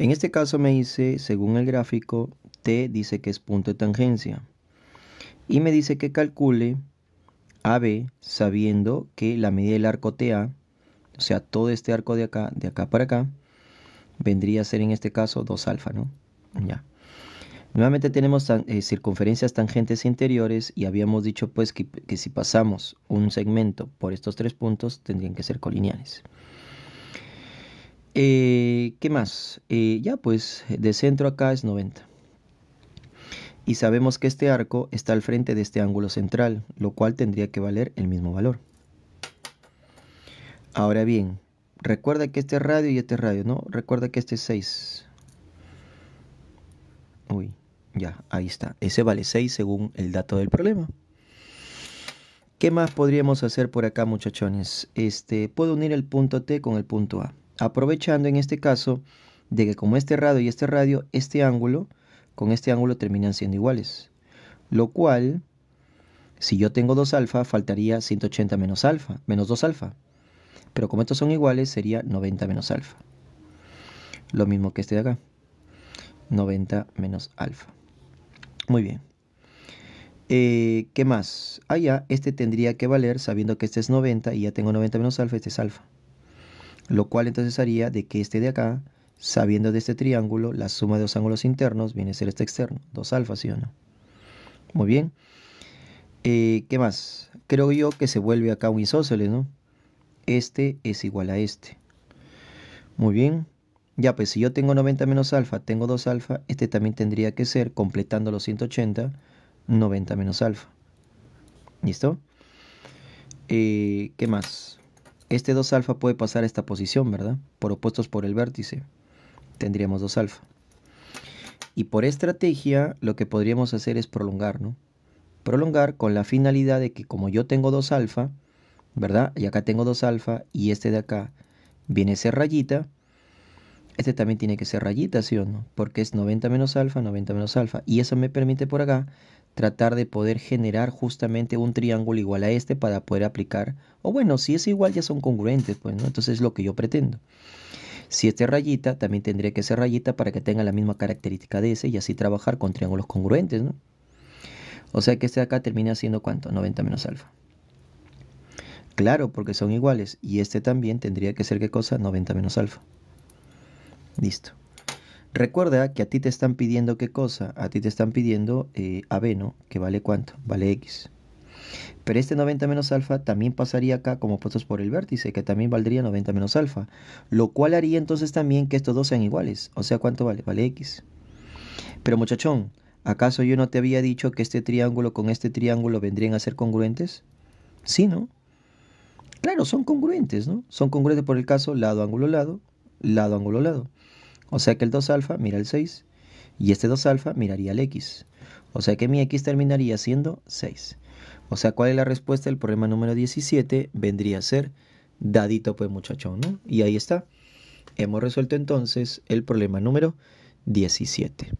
En este caso me dice, según el gráfico, T dice que es punto de tangencia. Y me dice que calcule AB sabiendo que la medida del arco TA, o sea, todo este arco de acá, de acá para acá, vendría a ser en este caso 2 alfa, ¿no? Ya. Nuevamente tenemos eh, circunferencias tangentes interiores y habíamos dicho pues que si pasamos un segmento por estos tres puntos tendrían que ser colineales. Eh, ¿Qué más? Eh, ya pues, de centro acá es 90. Y sabemos que este arco está al frente de este ángulo central, lo cual tendría que valer el mismo valor. Ahora bien, recuerda que este radio y este radio, ¿no? Recuerda que este es 6. Uy, ya, ahí está. Ese vale 6 según el dato del problema. ¿Qué más podríamos hacer por acá, muchachones? Este, puedo unir el punto T con el punto A aprovechando en este caso de que como este radio y este radio, este ángulo con este ángulo terminan siendo iguales. Lo cual, si yo tengo 2 alfa, faltaría 180 menos alfa, menos 2 alfa. Pero como estos son iguales, sería 90 menos alfa. Lo mismo que este de acá. 90 menos alfa. Muy bien. Eh, ¿Qué más? Allá, ah, este tendría que valer, sabiendo que este es 90 y ya tengo 90 menos alfa, este es alfa lo cual entonces haría de que este de acá, sabiendo de este triángulo, la suma de dos ángulos internos viene a ser este externo, 2 alfa, ¿sí o no? Muy bien. Eh, ¿Qué más? Creo yo que se vuelve acá un isósceles, ¿no? Este es igual a este. Muy bien. Ya, pues si yo tengo 90 menos alfa, tengo 2 alfa, este también tendría que ser, completando los 180, 90 menos alfa. ¿Listo? Eh, ¿Qué más? Este 2 alfa puede pasar a esta posición, ¿verdad? Por opuestos por el vértice. Tendríamos 2 alfa. Y por estrategia, lo que podríamos hacer es prolongar, ¿no? Prolongar con la finalidad de que como yo tengo 2 alfa, ¿verdad? Y acá tengo 2 alfa y este de acá viene a ser rayita. Este también tiene que ser rayita, ¿sí o no? Porque es 90 menos alfa, 90 menos alfa. Y eso me permite por acá tratar de poder generar justamente un triángulo igual a este para poder aplicar. O bueno, si es igual ya son congruentes, pues, ¿no? Entonces es lo que yo pretendo. Si este rayita, también tendría que ser rayita para que tenga la misma característica de ese y así trabajar con triángulos congruentes, ¿no? O sea que este de acá termina siendo cuánto? 90 menos alfa. Claro, porque son iguales. Y este también tendría que ser qué cosa? 90 menos alfa. Listo. Recuerda que a ti te están pidiendo qué cosa. A ti te están pidiendo eh, ¿no? que vale cuánto, vale X. Pero este 90 menos alfa también pasaría acá como puestos por el vértice, que también valdría 90 menos alfa. Lo cual haría entonces también que estos dos sean iguales. O sea, ¿cuánto vale? Vale X. Pero muchachón, ¿acaso yo no te había dicho que este triángulo con este triángulo vendrían a ser congruentes? Sí, ¿no? Claro, son congruentes, ¿no? Son congruentes por el caso lado, ángulo, lado, lado, ángulo, lado. O sea que el 2 alfa mira el 6 y este 2 alfa miraría el x. O sea que mi x terminaría siendo 6. O sea, ¿cuál es la respuesta del problema número 17? Vendría a ser dadito pues muchachón, ¿no? Y ahí está. Hemos resuelto entonces el problema número 17.